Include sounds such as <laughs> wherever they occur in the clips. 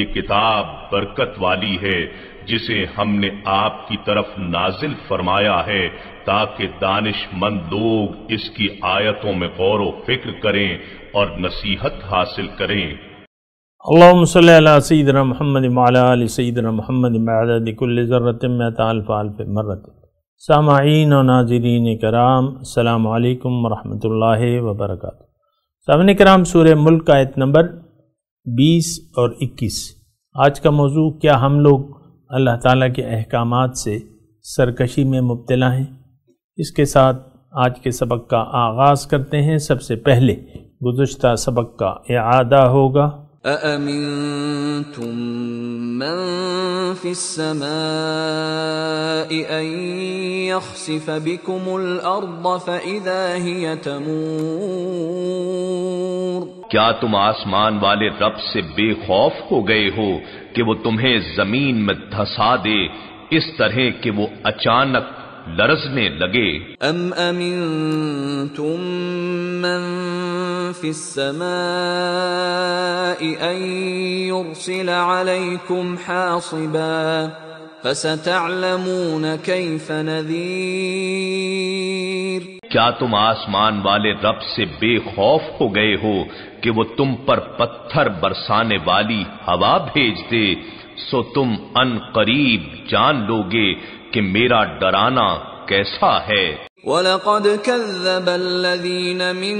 یہ کتاب برکت والی ہے جسے ہم نے آپ کی طرف نازل فرمایا ہے تاکہ دانش مند لوگ اس کی آیتوں میں غور و فکر کریں اور نصیحت حاصل کریں اللہم صلی اللہ سیدنا محمد وعلا آل سیدنا محمد معدد کل ذرت میں تالف آلف مرت سامعین و ناظرین کرام السلام علیکم ورحمت اللہ وبرکاتہ سامنے کرام سورہ ملک آیت نمبر بیس اور اکیس آج کا موضوع کیا ہم لوگ اللہ تعالیٰ کے احکامات سے سرکشی میں مبتلا ہیں اس کے ساتھ آج کے سبق کا آغاز کرتے ہیں سب سے پہلے گزشتہ سبق کا اعادہ ہوگا کمل اور بتم کیا تم آسمان والے رب سے بے خوف ہو گئے ہو کہ وہ تمہیں زمین میں دھسا دے اس طرح کہ وہ اچانک لرزنے لگے ام امنتم من فی السماء ان یرسل علیکم حاصبا فستعلمون کیف نذیر کیا تم آسمان والے رب سے بے خوف ہو گئے ہو کہ وہ تم پر پتھر برسانے والی ہوا بھیج دے سو تم ان قریب جان لوگے گے کہ میرا ڈرانا کیسا ہے وَلَقَدْ كَذَّبَ الَّذِينَ مِن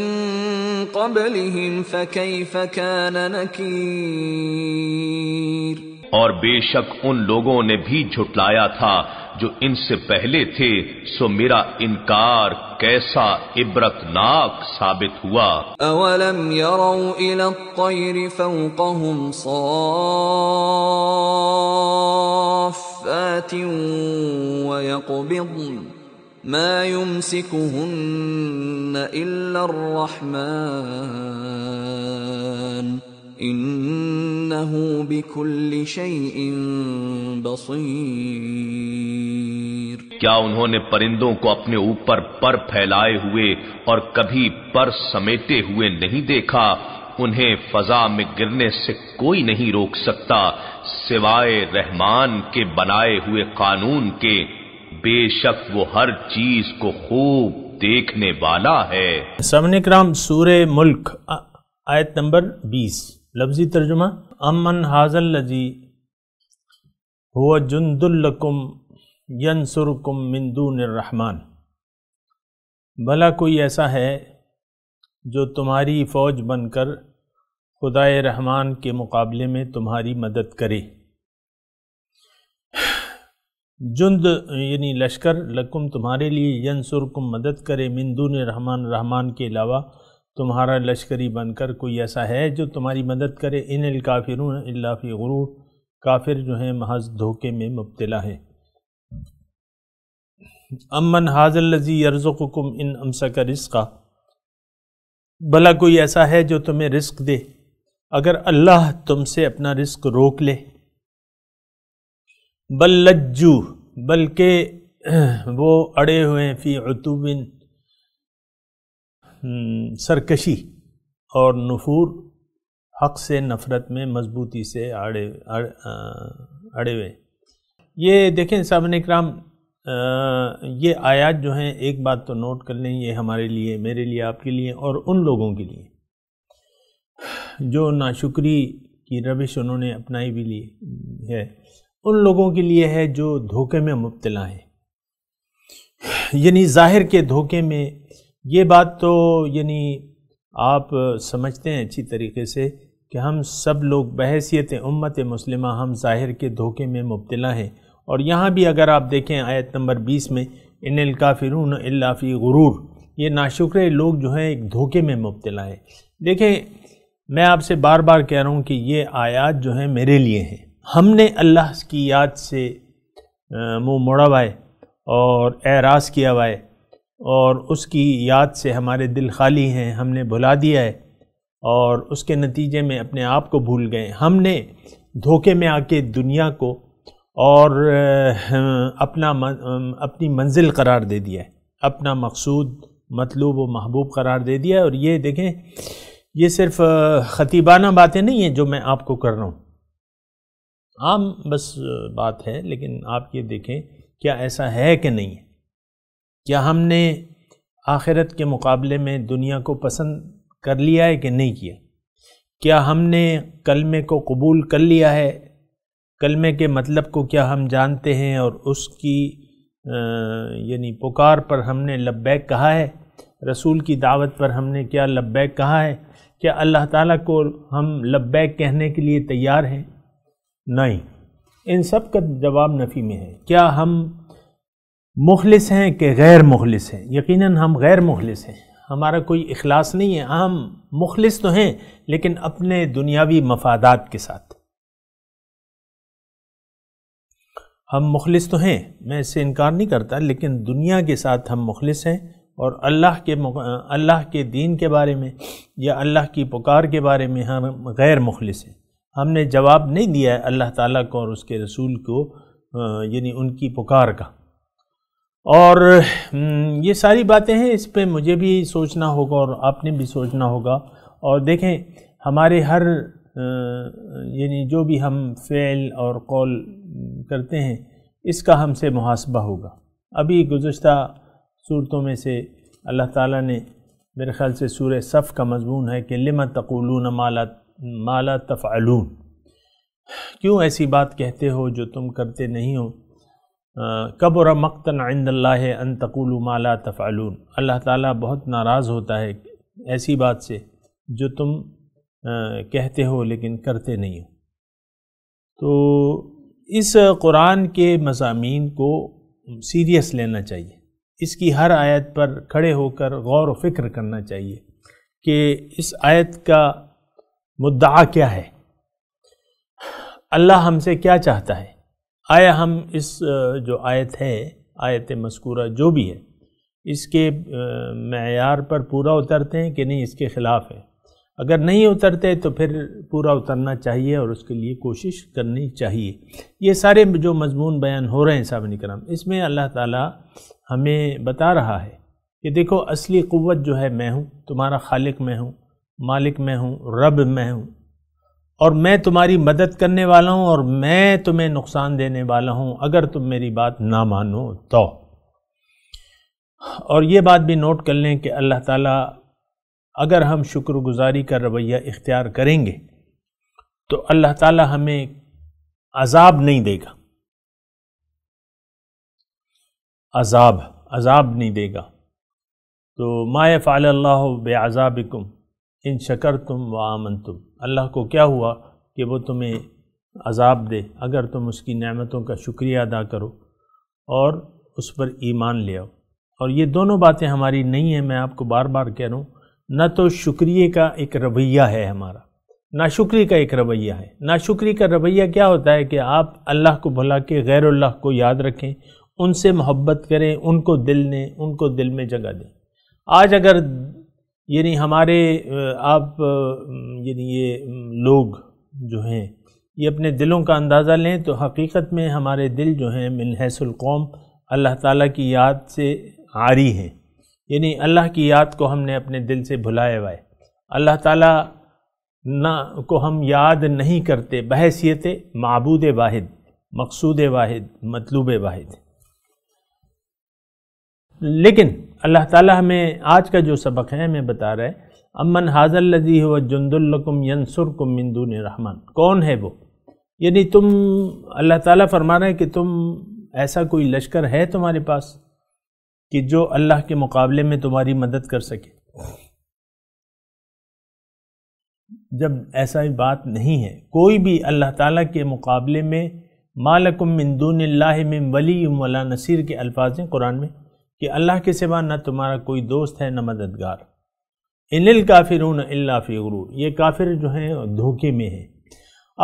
قَبْلِهِمْ فَكَيْفَ كَانَ نَكِيرٌ اور بے شک ان لوگوں نے بھی جھٹلایا تھا جو ان سے پہلے تھے سو میرا انکار کیسا عبرتناک ثابت ہوا اَوَلَمْ يَرَوْا إِلَى الطَّيْرِ فَوْقَهُمْ صَابِ بصیر کیا انہوں نے پرندوں کو اپنے اوپر پر پھیلائے ہوئے اور کبھی پر سمیٹے ہوئے نہیں دیکھا انہیں فضا میں گرنے سے کوئی نہیں روک سکتا سوائے رحمان کے بنائے ہوئے قانون کے بے شک وہ ہر چیز کو خوب دیکھنے والا ہے سامنے کرام سور ملک آیت نمبر بیس لفظی ترجمہ امن حاضل لذی ہو جند القم ین سر کم مندو نرحمان بھلا کوئی ایسا ہے جو تمہاری فوج بن کر خدائے رحمان کے مقابلے میں تمہاری مدد کرے جند یعنی لشکر لکم تمہارے لیے ین کم مدد کرے مندون رحمان رحمان کے علاوہ تمہارا لشکری بن کر کوئی ایسا ہے جو تمہاری مدد کرے ان الکافرون اللہ غرور کافر جو ہیں محض دھوکے میں مبتلا ہیں امن حاضر لذی یرزقکم ان امسک رزقہ بھلا کوئی ایسا ہے جو تمہیں رزق دے اگر اللہ تم سے اپنا رزق روک لے بل لجو بلکہ وہ اڑے ہوئے ہیں فی عطوبن سرکشی اور نفور حق سے نفرت میں مضبوطی سے اڑے اڑے ہوئے یہ دیکھیں صابنِ اکرام یہ آیات جو ہیں ایک بات تو نوٹ کر لیں یہ ہمارے لیے میرے لیے آپ کے لیے اور ان لوگوں کے لیے جو ناشکری کی روش انہوں نے اپنائی بھی لی ہے ان لوگوں کے لیے ہے جو دھوکے میں مبتلا ہیں یعنی ظاہر کے دھوکے میں یہ بات تو یعنی آپ سمجھتے ہیں اچھی طریقے سے کہ ہم سب لوگ بحثیت امت مسلمہ ہم ظاہر کے دھوکے میں مبتلا ہیں اور یہاں بھی اگر آپ دیکھیں آیت نمبر بیس میں ان الکافرون اللہ فی غرور یہ ناشکرے لوگ جو ہیں ایک دھوکے میں مبتلا ہے دیکھیں میں آپ سے بار بار کہہ رہا ہوں کہ یہ آیات جو ہیں میرے لیے ہیں ہم نے اللہ کی یاد سے منہ موڑا ہوائے اور اعراض کیا ہوا ہے اور اس کی یاد سے ہمارے دل خالی ہیں ہم نے بھلا دیا ہے اور اس کے نتیجے میں اپنے آپ کو بھول گئے ہم نے دھوکے میں آ کے دنیا کو اور اپنا اپنی منزل قرار دے دیا ہے اپنا مقصود مطلوب و محبوب قرار دے دیا ہے اور یہ دیکھیں یہ صرف خطیبانہ باتیں نہیں ہیں جو میں آپ کو کر رہا ہوں عام بس بات ہے لیکن آپ یہ دیکھیں کیا ایسا ہے کہ نہیں ہے کیا ہم نے آخرت کے مقابلے میں دنیا کو پسند کر لیا ہے کہ نہیں کیا کیا ہم نے کلمے کو قبول کر لیا ہے کلمے کے مطلب کو کیا ہم جانتے ہیں اور اس کی یعنی پکار پر ہم نے لبیک کہا ہے رسول کی دعوت پر ہم نے کیا لبیک کہا ہے کیا اللہ تعالیٰ کو ہم لبیک کہنے کے لیے تیار ہیں نہیں ان سب کا جواب نفی میں ہے کیا ہم مخلص ہیں کہ غیر مخلص ہیں یقیناً ہم غیر مخلص ہیں ہمارا کوئی اخلاص نہیں ہے ہم مخلص تو ہیں لیکن اپنے دنیاوی مفادات کے ساتھ ہم مخلص تو ہیں میں اس سے انکار نہیں کرتا لیکن دنیا کے ساتھ ہم مخلص ہیں اور اللہ کے مق... اللہ کے دین کے بارے میں یا اللہ کی پکار کے بارے میں ہم غیر مخلص ہیں ہم نے جواب نہیں دیا ہے اللہ تعالیٰ کو اور اس کے رسول کو یعنی ان کی پکار کا اور یہ ساری باتیں ہیں اس پہ مجھے بھی سوچنا ہوگا اور آپ نے بھی سوچنا ہوگا اور دیکھیں ہمارے ہر یعنی جو بھی ہم فعل اور قول کرتے ہیں اس کا ہم سے محاسبہ ہوگا ابھی گزشتہ صورتوں میں سے اللہ تعالیٰ نے میرے خیال سے سورہ صف کا مضمون ہے کہ لما تقولون مالا مالا تفعلون کیوں ایسی بات کہتے ہو جو تم کرتے نہیں ہو قبر مقتن عند اللہ انتقل و مالا تفعلون اللہ تعالیٰ بہت ناراض ہوتا ہے ایسی بات سے جو تم کہتے ہو لیکن کرتے نہیں ہو تو اس قرآن کے مضامین کو سیریس لینا چاہیے اس کی ہر آیت پر کھڑے ہو کر غور و فکر کرنا چاہیے کہ اس آیت کا مدعا کیا ہے اللہ ہم سے کیا چاہتا ہے آیا ہم اس جو آیت ہے آیت مذکورہ جو بھی ہے اس کے معیار پر پورا اترتے ہیں کہ نہیں اس کے خلاف ہے اگر نہیں اترتے تو پھر پورا اترنا چاہیے اور اس کے لیے کوشش کرنی چاہیے یہ سارے جو مضمون بیان ہو رہے ہیں صاحب نکرام اس میں اللہ تعالیٰ ہمیں بتا رہا ہے کہ دیکھو اصلی قوت جو ہے میں ہوں تمہارا خالق میں ہوں مالک میں ہوں رب میں ہوں اور میں تمہاری مدد کرنے والا ہوں اور میں تمہیں نقصان دینے والا ہوں اگر تم میری بات نہ مانو تو اور یہ بات بھی نوٹ کر لیں کہ اللہ تعالیٰ اگر ہم شکر گزاری کا رویہ اختیار کریں گے تو اللہ تعالیٰ ہمیں عذاب نہیں دے گا عذاب عذاب نہیں دے گا تو ما عاللہ اللہ بے عذابکم ان شکر تم و آمن تم اللہ کیا ہوا کہ وہ تمہیں عذاب دے اگر تم اس کی نعمتوں کا شکریہ ادا کرو اور اس پر ایمان لے آؤ اور یہ دونوں باتیں ہماری نہیں ہیں میں آپ کو بار بار کہہ رہا ہوں نہ تو شکریہ کا ایک رویہ ہے ہمارا نہ شکریہ کا ایک رویہ ہے نہ شکری کا رویہ کیا ہوتا ہے کہ آپ اللہ کو بھلا کے غیر اللہ کو یاد رکھیں ان سے محبت کریں ان کو دل دیں ان کو دل میں جگہ دیں آج اگر یعنی ہمارے آپ یعنی یہ لوگ جو ہیں یہ اپنے دلوں کا اندازہ لیں تو حقیقت میں ہمارے دل جو ہیں من حیث القوم اللہ تعالیٰ کی یاد سے عاری ہیں یعنی اللہ کی یاد کو ہم نے اپنے دل سے بھلائے وائے اللہ تعالیٰ نہ کو ہم یاد نہیں کرتے بحیثیت معبود واحد مقصود واحد مطلوب واحد لیکن اللہ تعالیٰ ہمیں آج کا جو سبق ہے ہمیں بتا رہے امن حاضر لذی و جند القم کم مندون رحمان کون ہے وہ یعنی تم اللہ تعالیٰ فرما رہا ہے کہ تم ایسا کوئی لشکر ہے تمہارے پاس کہ جو اللہ کے مقابلے میں تمہاری مدد کر سکے جب ایسا ہی بات نہیں ہے کوئی بھی اللہ تعالیٰ کے مقابلے میں مالکم دون اللہ من ولی ولا نصیر کے الفاظ ہیں قرآن میں کہ اللہ کے سوا نہ تمہارا کوئی دوست ہے نہ مددگار ان الکافرون نہ اللہ فیغ غرور یہ کافر جو ہیں دھوکے میں ہیں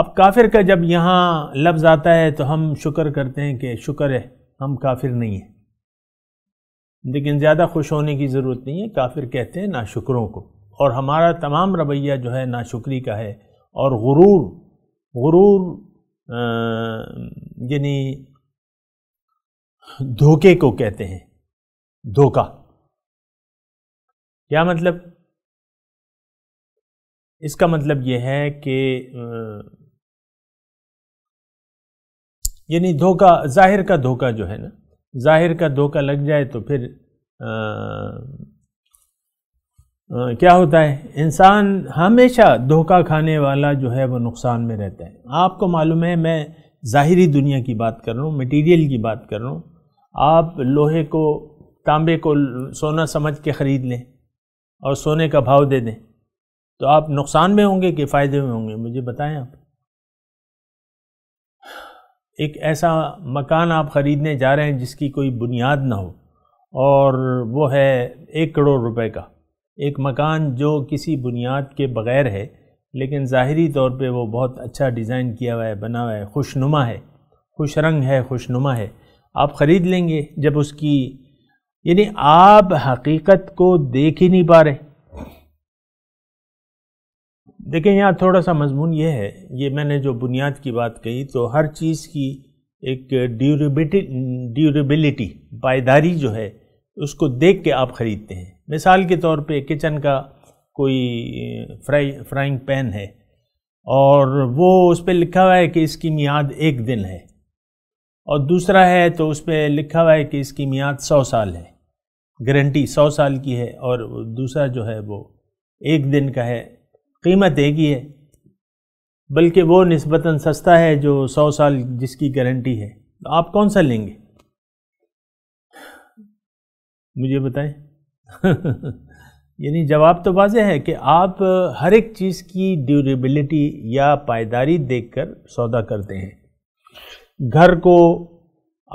اب کافر کا جب یہاں لفظ آتا ہے تو ہم شکر کرتے ہیں کہ شکر ہے ہم کافر نہیں ہیں لیکن زیادہ خوش ہونے کی ضرورت نہیں ہے کافر کہتے ہیں ناشکروں کو اور ہمارا تمام رویہ جو ہے ناشکری کا ہے اور غرور غرور یعنی دھوکے کو کہتے ہیں دھوکا کیا مطلب اس کا مطلب یہ ہے کہ یعنی دھوکہ ظاہر کا دھوکہ جو ہے نا ظاہر کا دھوکا لگ جائے تو پھر کیا ہوتا ہے انسان ہمیشہ دھوکا کھانے والا جو ہے وہ نقصان میں رہتا ہے آپ کو معلوم ہے میں ظاہری دنیا کی بات کر رہا ہوں مٹیریل کی بات کر رہا ہوں آپ لوہے کو تانبے کو سونا سمجھ کے خرید لیں اور سونے کا بھاؤ دے دیں تو آپ نقصان میں ہوں گے کہ فائدے میں ہوں گے مجھے بتائیں آپ ایک ایسا مکان آپ خریدنے جا رہے ہیں جس کی کوئی بنیاد نہ ہو اور وہ ہے ایک کروڑ روپے کا ایک مکان جو کسی بنیاد کے بغیر ہے لیکن ظاہری طور پہ وہ بہت اچھا ڈیزائن کیا ہوا ہے بنا ہوا ہے خوشنما ہے خوش رنگ ہے خوش نما ہے آپ خرید لیں گے جب اس کی یعنی آپ حقیقت کو دیکھ ہی نہیں پا رہے دیکھیں یہاں تھوڑا سا مضمون یہ ہے یہ میں نے جو بنیاد کی بات کہی تو ہر چیز کی ایک ڈیوریبٹی ڈیوریبلٹی پائیداری جو ہے اس کو دیکھ کے آپ خریدتے ہیں مثال کے طور پہ کچن کا کوئی فرائی فرائنگ پین ہے اور وہ اس پہ لکھا ہوا ہے کہ اس کی میعاد ایک دن ہے اور دوسرا ہے تو اس پہ لکھا ہوا ہے کہ اس کی میعاد سو سال ہے گارنٹی سو سال کی ہے اور دوسرا جو ہے وہ ایک دن کا ہے قیمت ایک ہی ہے بلکہ وہ نسبتاً سستا ہے جو سو سال جس کی گارنٹی ہے تو آپ کون سا لیں گے مجھے بتائیں <laughs> یعنی جواب تو واضح ہے کہ آپ ہر ایک چیز کی ڈیوریبلٹی یا پائیداری دیکھ کر سودا کرتے ہیں گھر کو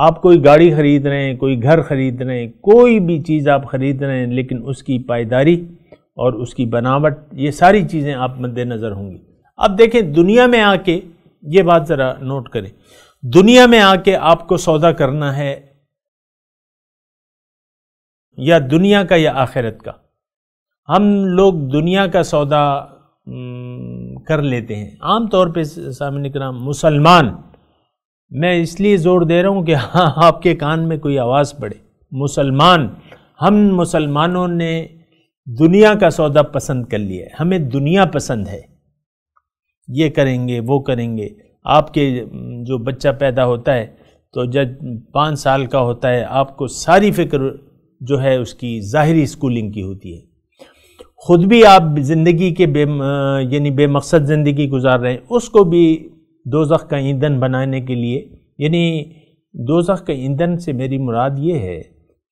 آپ کوئی گاڑی خرید رہے ہیں کوئی گھر خرید رہے ہیں کوئی بھی چیز آپ خرید رہے ہیں لیکن اس کی پائیداری اور اس کی بناوٹ یہ ساری چیزیں آپ مد نظر ہوں گی اب دیکھیں دنیا میں آ کے یہ بات ذرا نوٹ کریں دنیا میں آ کے آپ کو سودا کرنا ہے یا دنیا کا یا آخرت کا ہم لوگ دنیا کا سودا کر لیتے ہیں عام طور پہ سامنے کرام مسلمان میں اس لیے زور دے رہا ہوں کہ ہاں آپ کے کان میں کوئی آواز پڑے مسلمان ہم مسلمانوں نے دنیا کا سودا پسند کر لیا ہے ہمیں دنیا پسند ہے یہ کریں گے وہ کریں گے آپ کے جو بچہ پیدا ہوتا ہے تو جب پانچ سال کا ہوتا ہے آپ کو ساری فکر جو ہے اس کی ظاہری اسکولنگ کی ہوتی ہے خود بھی آپ زندگی کے بے یعنی بے مقصد زندگی گزار رہے ہیں اس کو بھی دوزخ کا ایندھن بنانے کے لیے یعنی دوزخ کا ایندھن سے میری مراد یہ ہے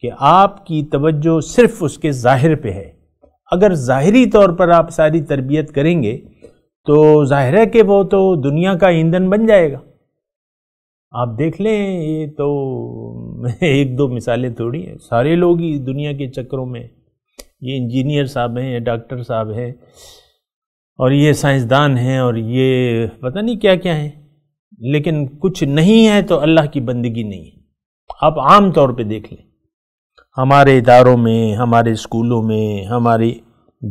کہ آپ کی توجہ صرف اس کے ظاہر پہ ہے اگر ظاہری طور پر آپ ساری تربیت کریں گے تو ظاہر ہے کہ وہ تو دنیا کا ایندھن بن جائے گا آپ دیکھ لیں یہ تو <laughs> ایک دو مثالیں تھوڑی ہیں سارے لوگ ہی دنیا کے چکروں میں یہ انجینئر صاحب ہیں یہ ڈاکٹر صاحب ہیں اور یہ سائنسدان ہیں اور یہ پتہ نہیں کیا کیا ہیں لیکن کچھ نہیں ہے تو اللہ کی بندگی نہیں ہے آپ عام طور پہ دیکھ لیں ہمارے اداروں میں ہمارے اسکولوں میں ہمارے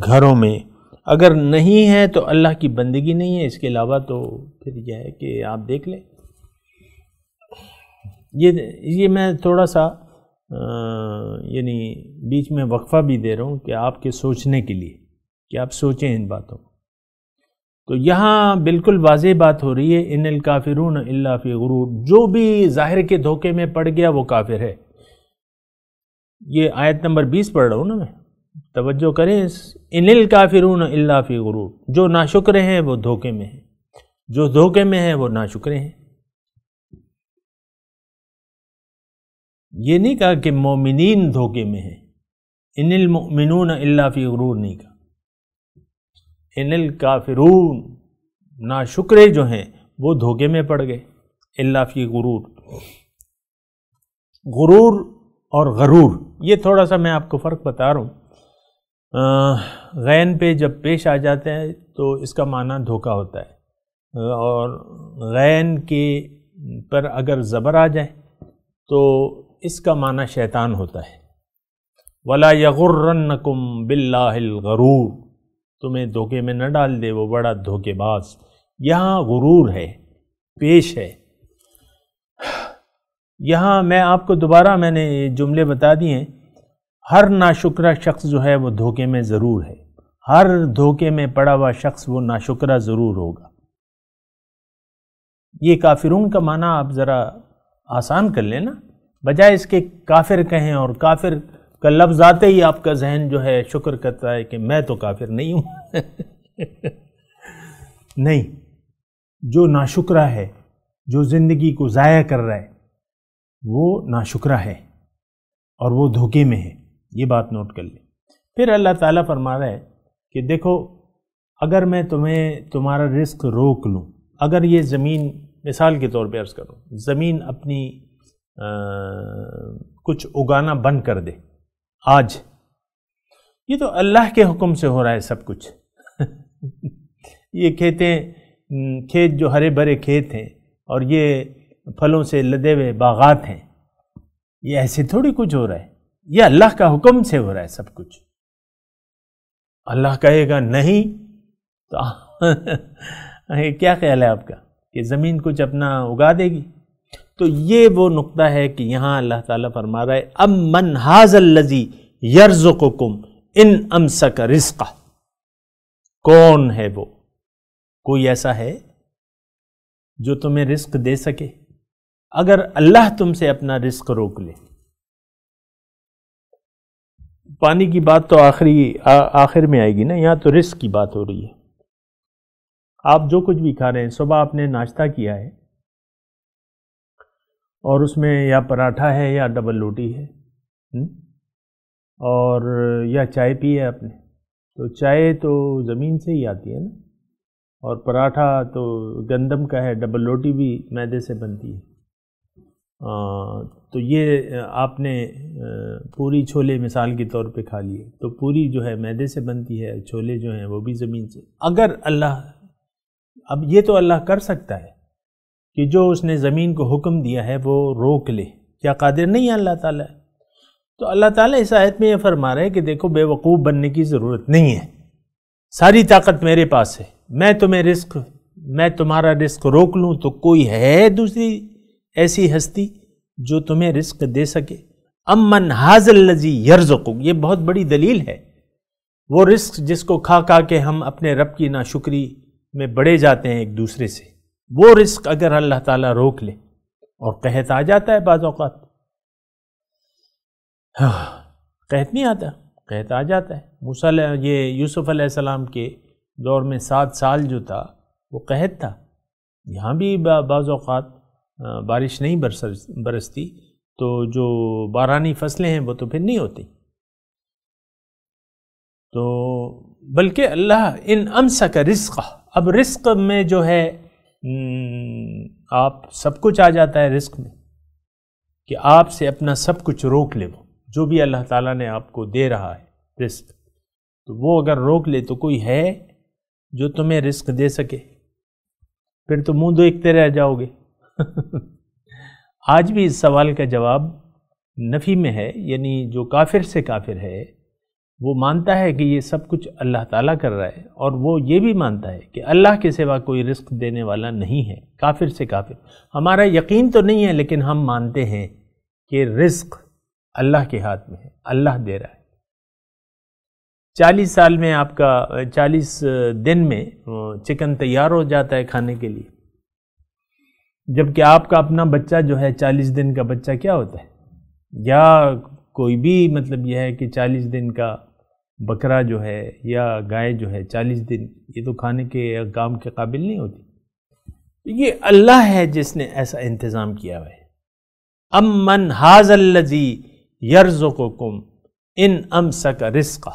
گھروں میں اگر نہیں ہے تو اللہ کی بندگی نہیں ہے اس کے علاوہ تو پھر یہ ہے کہ آپ دیکھ لیں یہ میں تھوڑا سا یعنی بیچ میں وقفہ بھی دے رہا ہوں کہ آپ کے سوچنے کے لیے کہ آپ سوچیں ان باتوں تو یہاں بالکل واضح بات ہو رہی ہے ان الکافرون اللہ فی غرور جو بھی ظاہر کے دھوکے میں پڑ گیا وہ کافر ہے یہ آیت نمبر بیس پڑھ رہا ہوں نا میں توجہ کریں ان الکافرون اللہ فی غرور جو ناشکر ہیں وہ دھوکے میں ہیں جو دھوکے میں ہیں وہ ناشکر ہیں یہ نہیں کہا کہ مومنین دھوکے میں ہیں ان المؤمنون اللہ فی غرور نہیں کہا ان نا شکرے جو ہیں وہ دھوکے میں پڑ گئے اللہ فی غرور غرور اور غرور یہ تھوڑا سا میں آپ کو فرق بتا رہا ہوں غین پہ جب پیش آ جاتا ہے تو اس کا معنی دھوکہ ہوتا ہے اور غین کے پر اگر زبر آ جائے تو اس کا معنی شیطان ہوتا ہے ولا يَغُرَّنَّكُمْ بِاللَّهِ الْغَرُورِ تمہیں دھوکے میں نہ ڈال دے وہ بڑا دھوکے باز یہاں غرور ہے پیش ہے یہاں میں آپ کو دوبارہ میں نے جملے بتا دیے ہر ناشکرہ شخص جو ہے وہ دھوکے میں ضرور ہے ہر دھوکے میں پڑا ہوا شخص وہ ناشکرہ ضرور ہوگا یہ کافرون کا معنی آپ ذرا آسان کر لیں نا بجائے اس کے کافر کہیں اور کافر کا لفظ آتے ہی آپ کا ذہن جو ہے شکر کرتا ہے کہ میں تو کافر نہیں ہوں <laughs> نہیں جو ناشکرہ ہے جو زندگی کو ضائع کر رہا ہے وہ ناشکرہ ہے اور وہ دھوکے میں ہے یہ بات نوٹ کر لیں پھر اللہ تعالیٰ فرما رہا ہے کہ دیکھو اگر میں تمہیں تمہارا رزق روک لوں اگر یہ زمین مثال کے طور پہ عرض کروں زمین اپنی کچھ اگانا بند کر دے آج یہ تو اللہ کے حکم سے ہو رہا ہے سب کچھ <laughs> یہ کھیتیں کھیت جو ہرے بھرے کھیت ہیں اور یہ پھلوں سے لدے ہوئے باغات ہیں یہ ایسے تھوڑی کچھ ہو رہا ہے یہ اللہ کا حکم سے ہو رہا ہے سب کچھ اللہ کہے گا نہیں تو <laughs> کیا خیال ہے آپ کا کہ زمین کچھ اپنا اگا دے گی تو یہ وہ نقطہ ہے کہ یہاں اللہ تعالیٰ فرما ہے ام من حاض الزی یرز ان امسک رزقہ کون ہے وہ کوئی ایسا ہے جو تمہیں رزق دے سکے اگر اللہ تم سے اپنا رزق روک لے پانی کی بات تو آخری آخر میں آئے گی نا یہاں تو رزق کی بات ہو رہی ہے آپ جو کچھ بھی کھا رہے ہیں صبح آپ نے ناشتہ کیا ہے اور اس میں یا پراٹھا ہے یا ڈبل روٹی ہے اور یا چائے پی ہے آپ نے تو چائے تو زمین سے ہی آتی ہے نا اور پراٹھا تو گندم کا ہے ڈبل روٹی بھی میدے سے بنتی ہے تو یہ آپ نے پوری چھولے مثال کے طور پہ کھا لیے تو پوری جو ہے میدے سے بنتی ہے چھولے جو ہیں وہ بھی زمین سے اگر اللہ اب یہ تو اللہ کر سکتا ہے کہ جو اس نے زمین کو حکم دیا ہے وہ روک لے کیا قادر نہیں ہے اللہ تعالیٰ تو اللہ تعالیٰ اس آیت میں یہ فرما رہے ہیں کہ دیکھو بے وقوف بننے کی ضرورت نہیں ہے ساری طاقت میرے پاس ہے میں تمہیں رزق میں تمہارا رزق روک لوں تو کوئی ہے دوسری ایسی ہستی جو تمہیں رزق دے سکے امن حاض الزی یرزق یہ بہت بڑی دلیل ہے وہ رزق جس کو کھا کھا کے ہم اپنے رب کی ناشکری میں بڑے جاتے ہیں ایک دوسرے سے وہ رزق اگر اللہ تعالیٰ روک لے اور قحط آ جاتا ہے بعض اوقات ہاں، قحط نہیں آتا قحط آ جاتا ہے موسیٰ یہ یوسف علیہ السلام کے دور میں سات سال جو تھا وہ قحط تھا یہاں بھی بعض اوقات بارش نہیں برستی تو جو بارانی فصلیں ہیں وہ تو پھر نہیں ہوتی تو بلکہ اللہ ان امسک رزق اب رزق میں جو ہے آپ سب کچھ آ جاتا ہے رسک میں کہ آپ سے اپنا سب کچھ روک لے وہ جو بھی اللہ تعالیٰ نے آپ کو دے رہا ہے رسک تو وہ اگر روک لے تو کوئی ہے جو تمہیں رسک دے سکے پھر تو منہ دیکھتے رہ جاؤ گے <laughs> آج بھی اس سوال کا جواب نفی میں ہے یعنی جو کافر سے کافر ہے وہ مانتا ہے کہ یہ سب کچھ اللہ تعالیٰ کر رہا ہے اور وہ یہ بھی مانتا ہے کہ اللہ کے سوا کوئی رزق دینے والا نہیں ہے کافر سے کافر ہمارا یقین تو نہیں ہے لیکن ہم مانتے ہیں کہ رزق اللہ کے ہاتھ میں ہے اللہ دے رہا ہے چالیس سال میں آپ کا چالیس دن میں چکن تیار ہو جاتا ہے کھانے کے لیے جبکہ آپ کا اپنا بچہ جو ہے چالیس دن کا بچہ کیا ہوتا ہے یا کوئی بھی مطلب یہ ہے کہ چالیس دن کا بکرا جو ہے یا گائے جو ہے چالیس دن یہ تو کھانے کے کام کے قابل نہیں ہوتی یہ اللہ ہے جس نے ایسا انتظام کیا ہے ام من حاض الزی یرز و کم ان ام سک رسقہ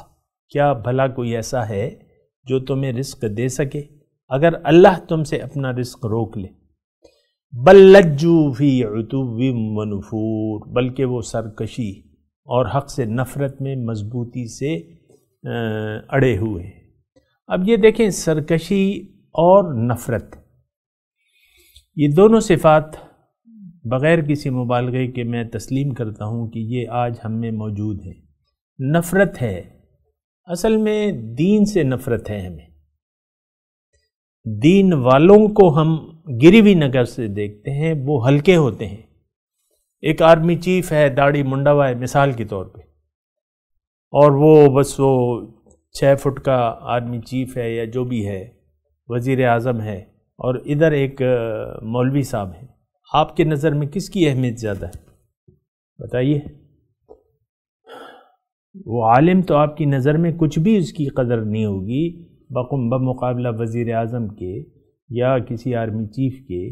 کیا بھلا کوئی ایسا ہے جو تمہیں رزق دے سکے اگر اللہ تم سے اپنا رزق روک لے بل لجو بھی رتوی منفور بلکہ وہ سرکشی اور حق سے نفرت میں مضبوطی سے اڑے ہوئے ہیں اب یہ دیکھیں سرکشی اور نفرت یہ دونوں صفات بغیر کسی مبالغے کے میں تسلیم کرتا ہوں کہ یہ آج ہم میں موجود ہیں نفرت ہے اصل میں دین سے نفرت ہے ہمیں دین والوں کو ہم گریوی نگر سے دیکھتے ہیں وہ ہلکے ہوتے ہیں ایک آرمی چیف ہے داڑھی منڈا ہوا ہے مثال کے طور پہ اور وہ بس وہ چھ فٹ کا آرمی چیف ہے یا جو بھی ہے وزیر اعظم ہے اور ادھر ایک مولوی صاحب ہیں آپ کے نظر میں کس کی اہمیت زیادہ ہے بتائیے وہ عالم تو آپ کی نظر میں کچھ بھی اس کی قدر نہیں ہوگی بقم بمقابلہ وزیر اعظم کے یا کسی آرمی چیف کے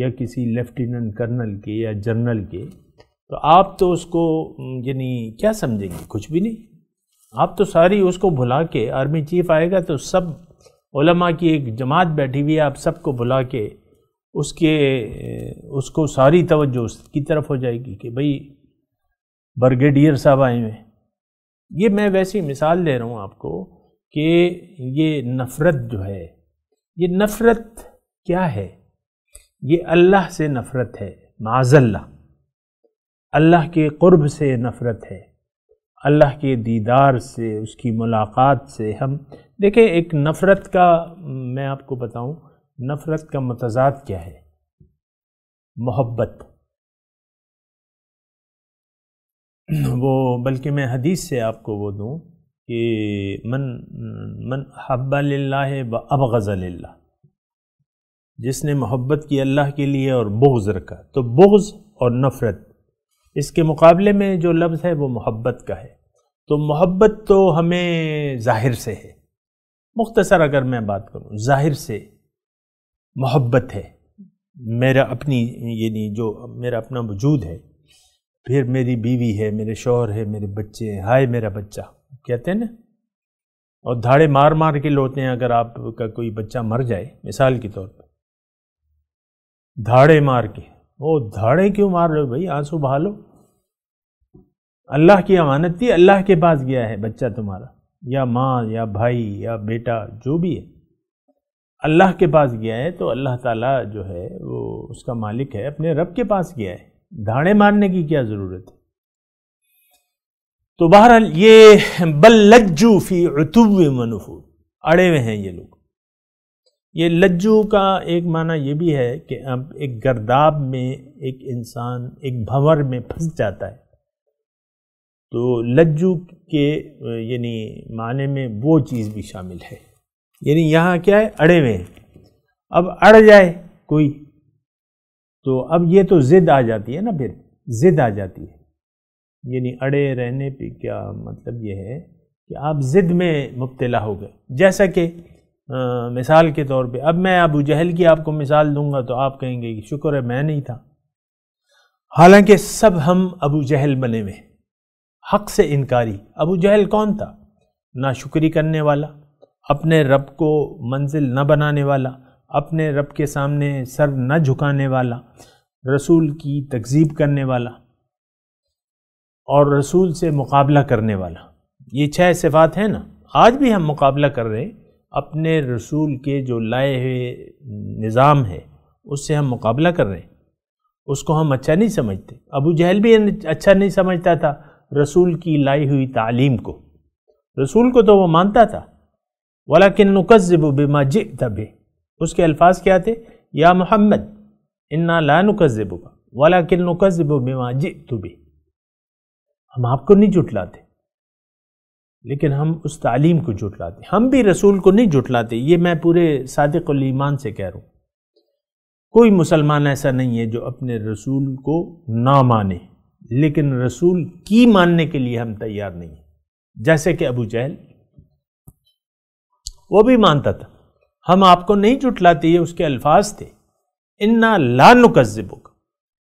یا کسی لیفٹیننٹ کرنل کے یا جنرل کے تو آپ تو اس کو یعنی کیا سمجھیں گے کچھ بھی نہیں آپ تو ساری اس کو بھلا کے آرمی چیف آئے گا تو سب علماء کی ایک جماعت بیٹھی ہوئی ہے آپ سب کو بھلا کے اس کے اس کو ساری توجہ اس کی طرف ہو جائے گی کہ بھئی برگیڈیئر صاحب آئے ہوئے یہ میں ویسی مثال دے رہا ہوں آپ کو کہ یہ نفرت جو ہے یہ نفرت کیا ہے یہ اللہ سے نفرت ہے معاذ اللہ اللہ کے قرب سے نفرت ہے اللہ کے دیدار سے اس کی ملاقات سے ہم دیکھیں ایک نفرت کا میں آپ کو بتاؤں نفرت کا متضاد کیا ہے محبت وہ بلکہ میں حدیث سے آپ کو وہ دوں کہ من من حب للہ و اب غز اللہ جس نے محبت کی اللہ کے لیے اور بغض رکھا تو بغض اور نفرت اس کے مقابلے میں جو لفظ ہے وہ محبت کا ہے تو محبت تو ہمیں ظاہر سے ہے مختصر اگر میں بات کروں ظاہر سے محبت ہے میرا اپنی یعنی جو میرا اپنا وجود ہے پھر میری بیوی ہے میرے شوہر ہے میرے بچے ہیں ہائے میرا بچہ کہتے ہیں نا اور دھاڑے مار مار کے لوتے ہیں اگر آپ کا کوئی بچہ مر جائے مثال کے طور پر دھاڑے مار کے وہ دھاڑے کیوں مار رہے ہو بھائی آنسو بہالو اللہ کی امانت تھی اللہ کے پاس گیا ہے بچہ تمہارا یا ماں یا بھائی یا بیٹا جو بھی ہے اللہ کے پاس گیا ہے تو اللہ تعالیٰ جو ہے وہ اس کا مالک ہے اپنے رب کے پاس گیا ہے دھاڑے مارنے کی کیا ضرورت ہے تو بہرحال یہ بل لجو فی عتو منفور اڑے ہوئے ہیں یہ لوگ یہ لجو کا ایک معنی یہ بھی ہے کہ اب ایک گرداب میں ایک انسان ایک بھور میں پھنس جاتا ہے تو لجو کے یعنی معنی میں وہ چیز بھی شامل ہے یعنی یہاں کیا ہے اڑے میں اب اڑ جائے کوئی تو اب یہ تو زد آ جاتی ہے نا پھر زد آ جاتی ہے یعنی اڑے رہنے پہ کیا مطلب یہ ہے کہ آپ زد میں مبتلا ہو گئے جیسا کہ مثال کے طور پہ اب میں ابو جہل کی آپ کو مثال دوں گا تو آپ کہیں گے کہ شکر ہے میں نہیں تھا حالانکہ سب ہم ابو جہل بنے ہوئے حق سے انکاری ابو جہل کون تھا نہ شکری کرنے والا اپنے رب کو منزل نہ بنانے والا اپنے رب کے سامنے سر نہ جھکانے والا رسول کی تکذیب کرنے والا اور رسول سے مقابلہ کرنے والا یہ چھ صفات ہیں نا آج بھی ہم مقابلہ کر رہے ہیں اپنے رسول کے جو لائے ہوئے نظام ہے اس سے ہم مقابلہ کر رہے ہیں اس کو ہم اچھا نہیں سمجھتے ابو جہل بھی اچھا نہیں سمجھتا تھا رسول کی لائی ہوئی تعلیم کو رسول کو تو وہ مانتا تھا ولاکن کل نقزب و بیما اس کے الفاظ کیا تھے یا محمد انا لا نقصب ولاکن ولا کن نقضب بیما ہم آپ کو نہیں جھٹلاتے لیکن ہم اس تعلیم کو ہیں ہم بھی رسول کو نہیں جھٹلاتے یہ میں پورے صادق الایمان سے کہہ رہا ہوں کوئی مسلمان ایسا نہیں ہے جو اپنے رسول کو نہ مانے لیکن رسول کی ماننے کے لیے ہم تیار نہیں ہیں جیسے کہ ابو جہل وہ بھی مانتا تھا ہم آپ کو نہیں جھٹلاتے یہ اس کے الفاظ تھے انا لا نقذبک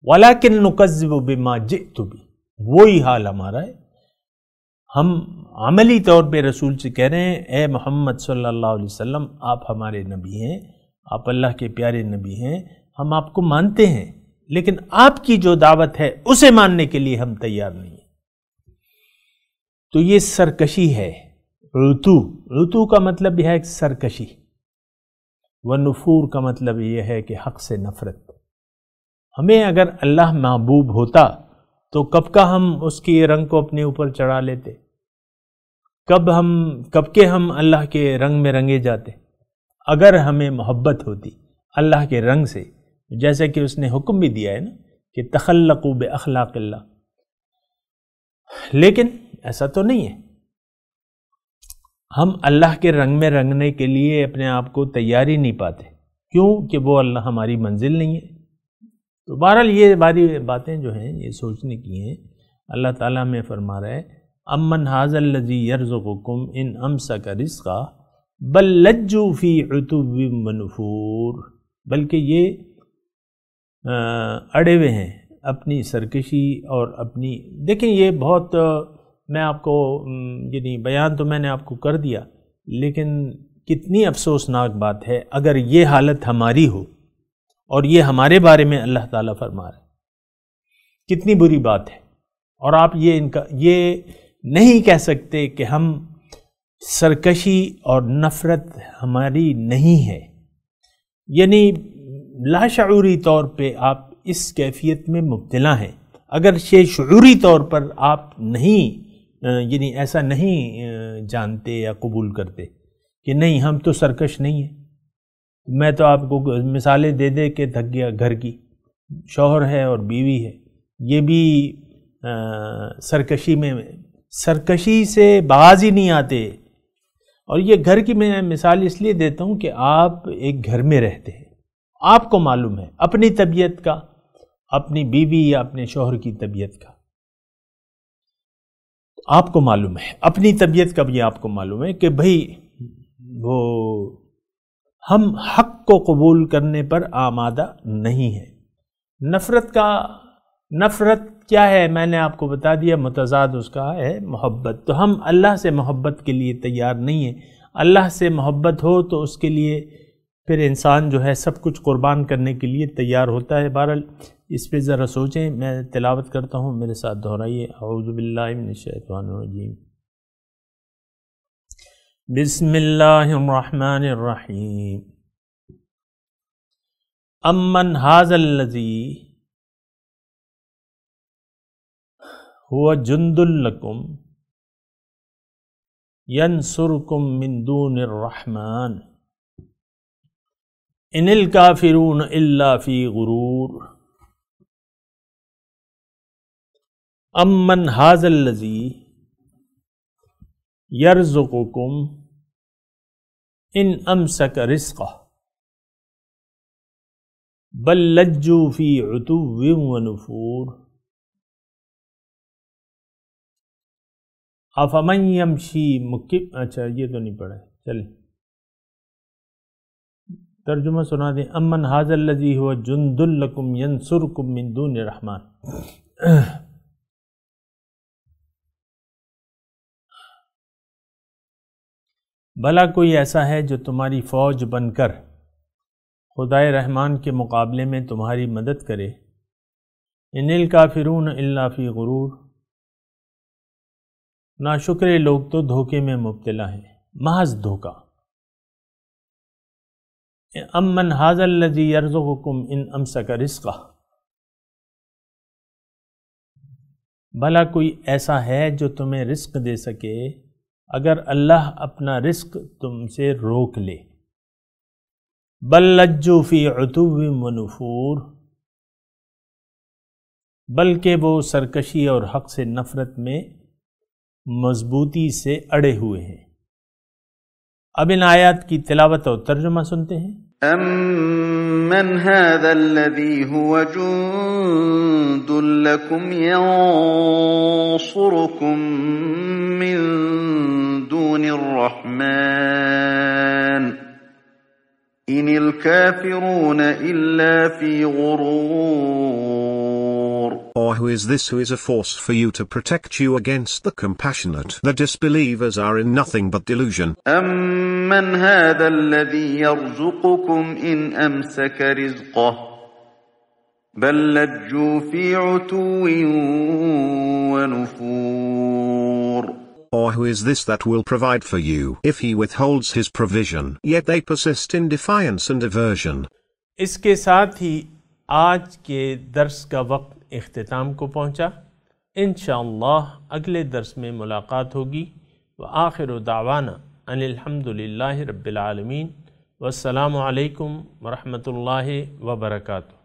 بک نقذب بما جئت بھی وہی حال ہمارا ہے ہم عملی طور رسول سے کہہ رہے ہیں اے محمد صلی اللہ علیہ وسلم آپ ہمارے نبی ہیں آپ اللہ کے پیارے نبی ہیں ہم آپ کو مانتے ہیں لیکن آپ کی جو دعوت ہے اسے ماننے کے لیے ہم تیار نہیں ہیں تو یہ سرکشی ہے رتو رتو کا مطلب یہ ہے کہ سرکشی و نفور کا مطلب یہ ہے کہ حق سے نفرت ہمیں اگر اللہ محبوب ہوتا تو کب کا ہم اس کی رنگ کو اپنے اوپر چڑھا لیتے کب ہم کب کے ہم اللہ کے رنگ میں رنگے جاتے اگر ہمیں محبت ہوتی اللہ کے رنگ سے جیسا کہ اس نے حکم بھی دیا ہے نا کہ بے اخلاق اللہ لیکن ایسا تو نہیں ہے ہم اللہ کے رنگ میں رنگنے کے لیے اپنے آپ کو تیاری نہیں پاتے کیوں کہ وہ اللہ ہماری منزل نہیں ہے تو بہرحال یہ باری باتیں جو ہیں یہ سوچنے کی ہیں اللہ تعالیٰ میں فرما رہے امن حاض الزی یرز و کم ان امسا کا رسقہ بل فی عطب منفور بلکہ یہ اڑے ہوئے ہیں اپنی سرکشی اور اپنی دیکھیں یہ بہت میں آپ کو یعنی بیان تو میں نے آپ کو کر دیا لیکن کتنی افسوسناک بات ہے اگر یہ حالت ہماری ہو اور یہ ہمارے بارے میں اللہ تعالیٰ فرما رہے کتنی بری بات ہے اور آپ یہ ان کا یہ نہیں کہہ سکتے کہ ہم سرکشی اور نفرت ہماری نہیں ہے یعنی لاشعوری طور پہ آپ اس کیفیت میں مبتلا ہیں اگر شے شعوری طور پر آپ نہیں یعنی ایسا نہیں جانتے یا قبول کرتے کہ نہیں ہم تو سرکش نہیں ہیں میں تو آپ کو مثالیں دے دے کہ گیا گھر کی شوہر ہے اور بیوی ہے یہ بھی سرکشی میں سرکشی سے باز ہی نہیں آتے اور یہ گھر کی میں مثال اس لیے دیتا ہوں کہ آپ ایک گھر میں رہتے ہیں آپ کو معلوم ہے اپنی طبیعت کا اپنی بیوی یا اپنے شوہر کی طبیعت کا آپ کو معلوم ہے اپنی طبیعت کا بھی آپ کو معلوم ہے کہ بھئی وہ ہم حق کو قبول کرنے پر آمادہ نہیں ہیں نفرت کا نفرت کیا ہے میں نے آپ کو بتا دیا متضاد اس کا ہے محبت تو ہم اللہ سے محبت کے لیے تیار نہیں ہیں اللہ سے محبت ہو تو اس کے لیے پھر انسان جو ہے سب کچھ قربان کرنے کے لیے تیار ہوتا ہے بہرحال اس پہ ذرا سوچیں میں تلاوت کرتا ہوں میرے ساتھ دہرائیے باللہ من الشیطان الرجیم بسم الله الرحمن الرحيم أمن هذا الذي هو جند لكم ينصركم من دون الرحمن إن الكافرون إلا في غرور أمن هذا الذي يرزقكم إن أمسك رزقه بل لجوا في عتو ونفور أفمن يمشي مكب اچھا یہ تو نہیں پڑھا چلیں ترجمہ امن حاضر لذی ہوا جندل لكم ينصركم من دون رحمان بھلا کوئی ایسا ہے جو تمہاری فوج بن کر خدائے رحمان کے مقابلے میں تمہاری مدد کرے ان الکافرون الا فی اللہ غرور ناشکر لوگ تو دھوکے میں مبتلا ہیں محض دھوکہ امن حاض اللہ جی عرض ان امسک امسکرسک بھلا کوئی ایسا ہے جو تمہیں رزق دے سکے اگر اللہ اپنا رزق تم سے روک لے بل لجو فی عطو منفور بلکہ وہ سرکشی اور حق سے نفرت میں مضبوطی سے اڑے ہوئے ہیں اب ان آیات کی تلاوت اور ترجمہ سنتے ہیں من هذا الذي هو جند لكم ينصركم من دون الرحمن إن الكافرون إلا في غرور or who is this who is a force for you to protect you against the compassionate? The disbelievers are in nothing but delusion. Or who is this that will provide for you if he withholds his provision? Yet they persist in defiance and aversion. इसके साथ ही आज के दर्स का वक्त اختتام کو پہنچا انشاءاللہ اگلے درس میں ملاقات ہوگی وآخر آخر ان الحمد للہ رب العالمین والسلام علیکم ورحمۃ اللہ وبرکاتہ